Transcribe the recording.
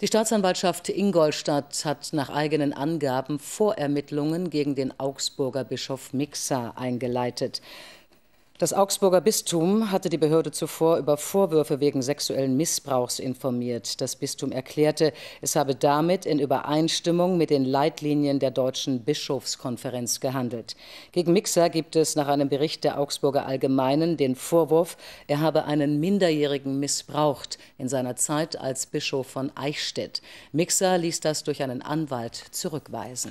Die Staatsanwaltschaft Ingolstadt hat nach eigenen Angaben Vorermittlungen gegen den Augsburger Bischof Mixer eingeleitet. Das Augsburger Bistum hatte die Behörde zuvor über Vorwürfe wegen sexuellen Missbrauchs informiert. Das Bistum erklärte, es habe damit in Übereinstimmung mit den Leitlinien der Deutschen Bischofskonferenz gehandelt. Gegen Mixer gibt es nach einem Bericht der Augsburger Allgemeinen den Vorwurf, er habe einen Minderjährigen missbraucht in seiner Zeit als Bischof von Eichstätt. Mixer ließ das durch einen Anwalt zurückweisen.